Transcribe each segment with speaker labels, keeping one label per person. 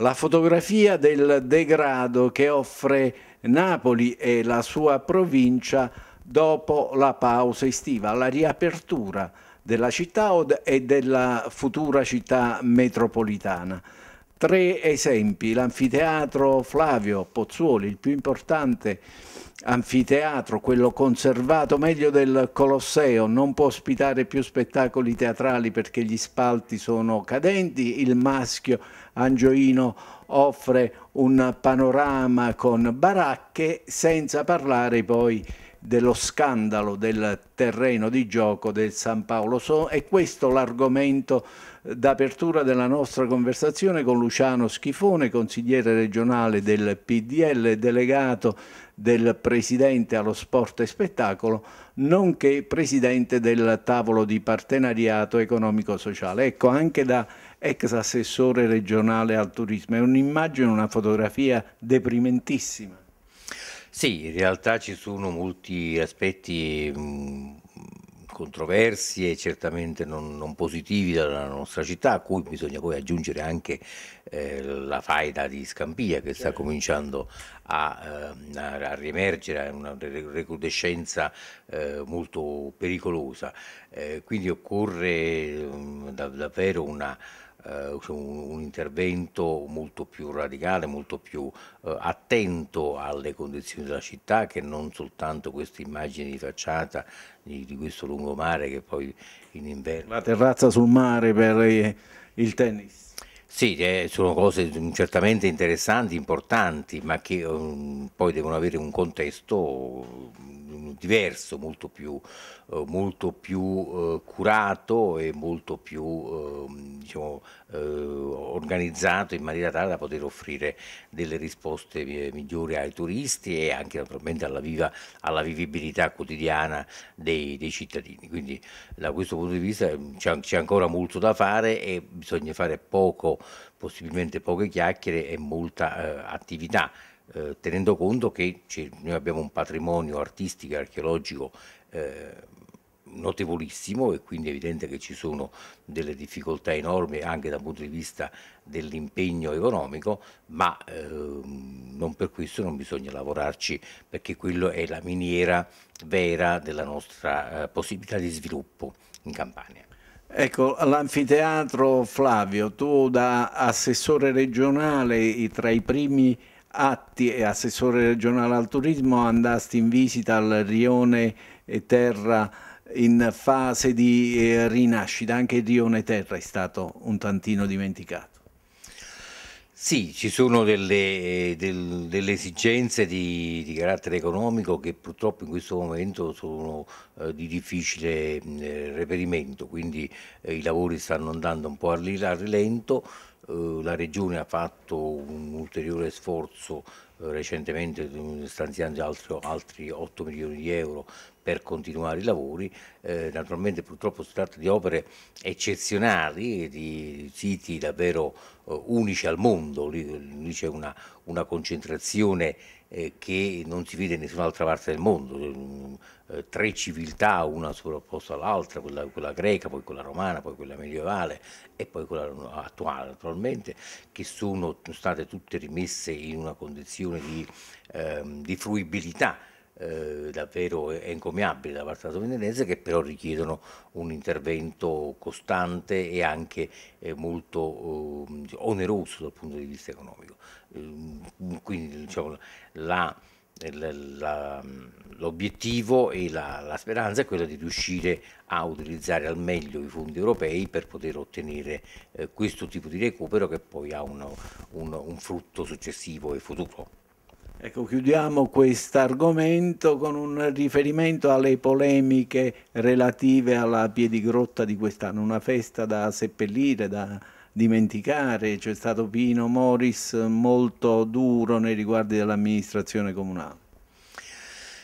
Speaker 1: la fotografia del degrado che offre Napoli e la sua provincia dopo la pausa estiva, la riapertura della città e della futura città metropolitana. Tre esempi, l'anfiteatro Flavio Pozzuoli, il più importante anfiteatro, quello conservato meglio del Colosseo, non può ospitare più spettacoli teatrali perché gli spalti sono cadenti, il maschio Angioino offre un panorama con baracche senza parlare poi dello scandalo del terreno di gioco del San Paolo. So, è questo l'argomento d'apertura della nostra conversazione con Luciano Schifone, consigliere regionale del PDL, delegato del Presidente allo Sport e Spettacolo, nonché Presidente del Tavolo di Partenariato Economico Sociale. Ecco, anche da ex assessore regionale al turismo. È un'immagine, una fotografia deprimentissima.
Speaker 2: Sì, in realtà ci sono molti aspetti mm, controversi e certamente non, non, positivi della nostra città, a cui bisogna poi aggiungere anche eh, la faida di Scampia che sta certo. cominciando a, eh, a riemergere, è una recrudescenza eh, molto pericolosa. Eh, quindi occorre mh, mm, davvero una eh, un, intervento molto più radicale, molto più eh, attento alle condizioni della città che non soltanto queste immagini di facciata di, di questo lungomare che poi in inverno...
Speaker 1: La terrazza sul mare per eh, il tennis. Sì, eh, sono cose
Speaker 2: certamente interessanti, importanti, ma che um, poi devono avere un contesto mm, diverso, molto più, uh, molto più uh, curato e molto più uh, diciamo, eh, organizzato in maniera tale da poter offrire delle risposte migliori ai turisti e anche naturalmente alla, viva, alla vivibilità quotidiana dei, dei, cittadini. Quindi da questo punto di vista mm, c'è ancora molto da fare e bisogna fare poco possibilmente poche chiacchiere e molta eh, attività. Eh, tenendo conto che noi abbiamo un patrimonio artistico e archeologico eh, notevolissimo e quindi è evidente che ci sono delle difficoltà enormi anche dal punto di vista dell'impegno economico, ma ehm, non per questo non bisogna lavorarci perché quello è la miniera vera della nostra eh, possibilità di sviluppo in Campania.
Speaker 1: Ecco, l'anfiteatro Flavio, tu da assessore regionale tra i primi atti e assessore regionale al turismo andasti in visita al Rione Terra in fase di eh, rinascita, anche il Rione Terra è stato un tantino dimenticato.
Speaker 2: Sì, ci sono delle, del, delle esigenze di, di, carattere economico che purtroppo in questo momento sono eh, di difficile eh, reperimento, quindi eh, i lavori stanno andando un po' a rilento, eh, la Regione ha fatto un ulteriore sforzo eh, recentemente stanziando altri, altri 8 milioni di euro per continuare i lavori. Eh, naturalmente purtroppo si tratta di opere eccezionali, di siti davvero eh, unici al mondo, lì, lì c'è una, una, concentrazione eh, che non si vede in nessun'altra parte del mondo, eh, tre civiltà una sovrapposta all'altra, quella, quella, greca, poi quella romana, poi quella medievale e poi quella eh, attuale naturalmente, che sono state tutte rimesse in una condizione di, ehm, di fruibilità eh, davvero encomiabile da parte della sovrintendenza che però richiedono un intervento costante e anche eh, molto eh, oneroso dal punto di vista economico. Ehm, quindi diciamo, l'obiettivo e la, la, speranza è quella di riuscire a utilizzare al meglio i fondi europei per poter ottenere eh, questo tipo di recupero che poi ha un, un, un frutto successivo e futuro.
Speaker 1: Ecco, chiudiamo questo argomento con un riferimento alle polemiche relative alla Piedigrotta di quest'anno, una festa da seppellire, da dimenticare, c'è stato Pino Moris molto duro nei riguardi dell'amministrazione comunale.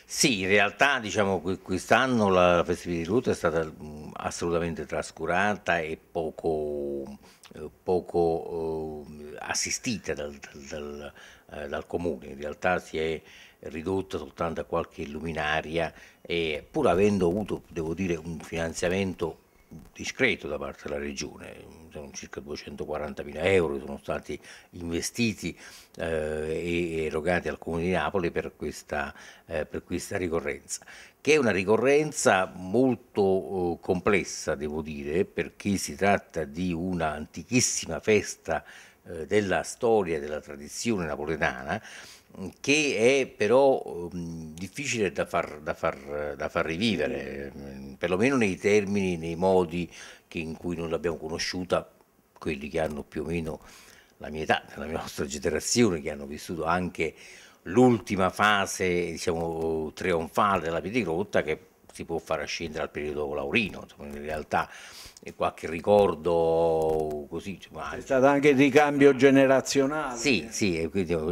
Speaker 2: Sì, in realtà diciamo quest'anno la festività di lutto è stata assolutamente trascurata e poco, eh, poco eh, assistita dal, dal, dal, eh, dal, comune, in realtà si è ridotta soltanto a qualche illuminaria e pur avendo avuto, devo dire, un finanziamento discreto da parte della regione, sono circa mila euro sono stati investiti eh, e erogati al Comune di Napoli per questa, eh, per questa ricorrenza, che è una ricorrenza molto eh, complessa devo dire perché si tratta di una antichissima festa eh, della storia, e della tradizione napoletana, che è però mm, difficile da far, da far, da far rivivere mm, perlomeno nei termini, nei modi in cui non l'abbiamo conosciuta, quelli che hanno più o meno la mia età, la nostra generazione, che hanno vissuto anche l'ultima fase diciamo, trionfale della Pietrigrotta che si può far ascendere al periodo Laurino, insomma, in realtà è qualche ricordo così. Insomma,
Speaker 1: C'è stato anche di cambio generazionale. Sì,
Speaker 2: sì, eh,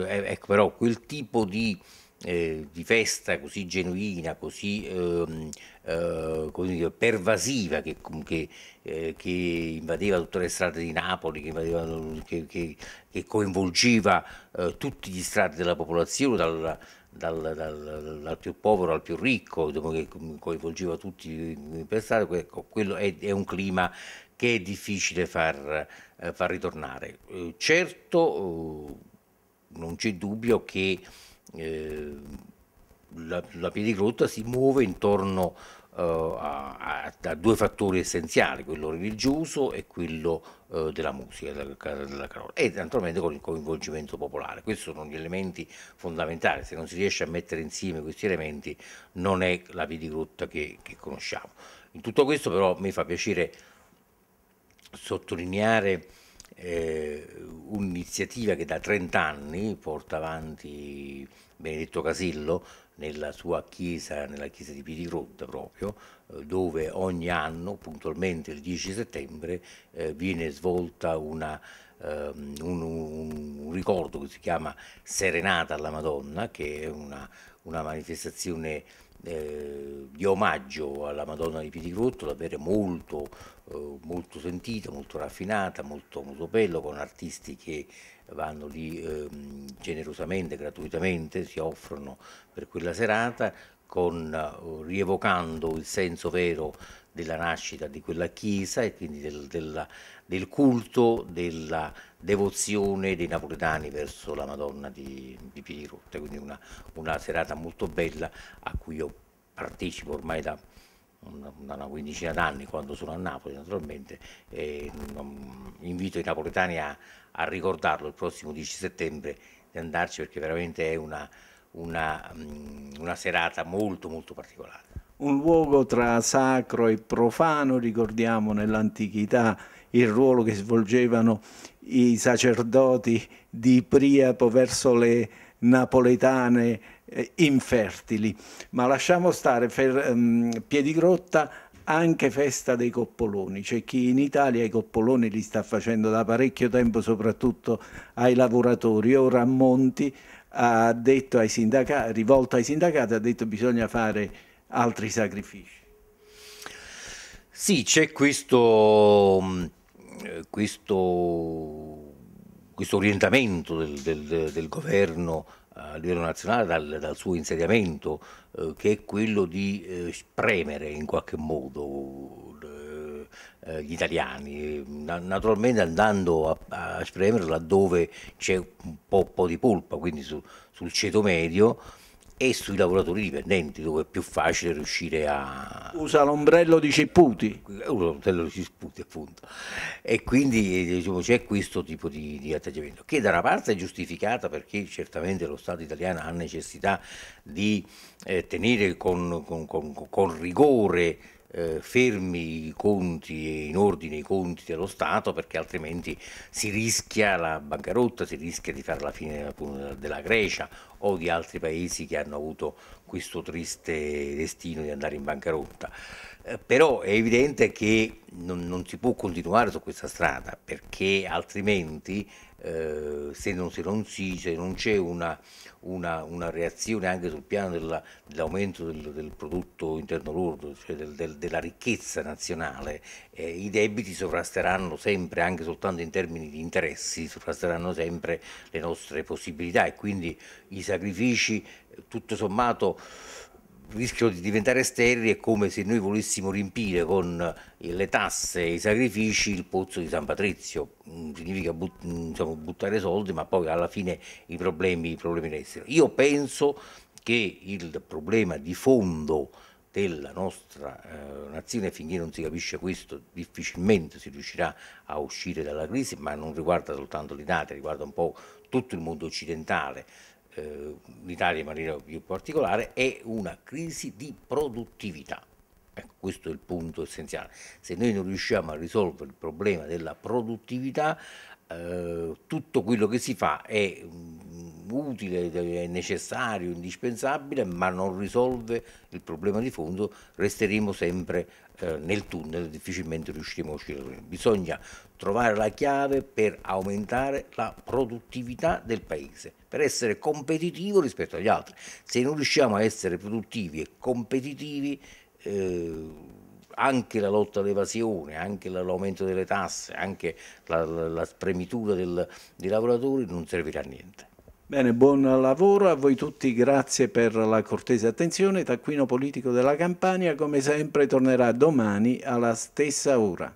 Speaker 2: ecco, però quel tipo di, eh, di festa così genuina, così... Ehm, eh, dire, pervasiva che, che, eh, che, invadeva tutte le strade di Napoli, che, invadeva, che coinvolgeva eh, tutti gli strati della popolazione, dalla, dal, dal, dal, più povero al più ricco, diciamo che coinvolgeva tutti per strada, ecco, quello è, è, un clima che è difficile far, eh, far ritornare. Eh, certo non c'è dubbio che eh, la, la piedigrotta si muove intorno eh, a, a, due fattori essenziali, quello religioso e quello eh, della musica, della, della carola, e naturalmente con il coinvolgimento popolare. Questi sono gli elementi fondamentali, se non si riesce a mettere insieme questi elementi non è la piedigrotta che, che conosciamo. In tutto questo però mi fa piacere sottolineare eh, un'iniziativa che da 30 anni porta avanti Benedetto Casillo nella sua chiesa, nella chiesa di Piedigrotta proprio, eh, dove ogni anno, puntualmente il 10 settembre, eh, viene svolta una, ehm, un, un, ricordo che si chiama Serenata alla Madonna, che è una, una manifestazione eh, di omaggio alla Madonna di Piedigrotto, davvero molto, eh, molto sentita, molto raffinata, molto, molto bello, con artisti che vanno lì eh, generosamente, gratuitamente, si offrono per quella serata, con, eh, rievocando il senso vero della nascita di quella chiesa e quindi del, della, del culto, della devozione dei napoletani verso la Madonna di, di Piedigrotto notte, quindi una, una serata molto bella a cui io partecipo ormai da da una quindicina d'anni quando sono a Napoli naturalmente e invito i napoletani a, a, ricordarlo il prossimo 10 settembre di andarci perché veramente è una, una, mm, una serata molto molto particolare.
Speaker 1: Un luogo tra sacro e profano, ricordiamo nell'antichità il ruolo che svolgevano i sacerdoti di Priapo verso le napoletane eh, infertili. Ma lasciamo stare per um, Piedigrotta anche festa dei coppoloni, c'è chi in Italia i coppoloni li sta facendo da parecchio tempo soprattutto ai lavoratori, ora Monti ha detto ai sindacati, rivolto ai sindacati, ha detto bisogna fare altri sacrifici.
Speaker 2: Sì, c'è questo, mm, eh, questo questo orientamento del, del, del, governo eh, a livello nazionale dal, dal suo insediamento, eh, che è quello di eh, spremere in qualche modo eh, eh, gli italiani, naturalmente andando a, a spremere laddove c'è un po', po', di polpa, quindi su, sul ceto medio, e sui lavoratori dipendenti dove è più facile riuscire a... Usa l'ombrello di Ciputi. Usa l'ombrello di Ciputi appunto. E quindi diciamo, c'è questo tipo di, di, atteggiamento che da una parte è giustificata perché certamente lo Stato italiano ha necessità di eh, tenere con, con, con, con rigore eh, fermi i conti e in ordine i conti dello Stato perché altrimenti si rischia la bancarotta, si rischia di fare la fine della Grecia o di altri paesi che hanno avuto questo triste destino di andare in bancarotta. Eh, però è evidente che non, non si può continuare su questa strada perché altrimenti se, eh, non, se, non si, se non c'è una, una, una, reazione anche sul piano della, dell'aumento del, del, prodotto interno lordo, cioè del, del, della ricchezza nazionale, eh, i debiti sovrasteranno sempre, anche soltanto in termini di interessi, sovrasteranno sempre le nostre possibilità e quindi i sacrifici tutto sommato rischiano di diventare esteri è come se noi volessimo riempire con eh, le tasse e i sacrifici il pozzo di San Patrizio, mm, significa but, diciamo, buttare soldi ma poi alla fine i problemi, i problemi restano. Io penso che il problema di fondo della nostra eh, nazione, finché non si capisce questo difficilmente si riuscirà a uscire dalla crisi, ma non riguarda soltanto l'Italia, riguarda un po' tutto il mondo occidentale eh, l'Italia in maniera più particolare, è una crisi di produttività. Ecco, questo è il punto essenziale. Se noi non riusciamo a risolvere il problema della produttività, eh, tutto quello che si fa è mh, mm, utile, necessario, indispensabile, ma non risolve il problema di fondo, resteremo sempre eh, nel tunnel, difficilmente riusciremo a uscire. Bisogna trovare la chiave per aumentare la produttività del paese, per essere competitivo rispetto agli altri. Se non riusciamo a essere produttivi e competitivi, eh, anche la lotta all'evasione, anche l'aumento delle tasse, anche la, la, la spremitura del, dei lavoratori non servirà
Speaker 1: a niente. Bene, buon lavoro a voi tutti, grazie per la cortese attenzione. Taccuino politico della Campania, come sempre, tornerà domani alla stessa ora.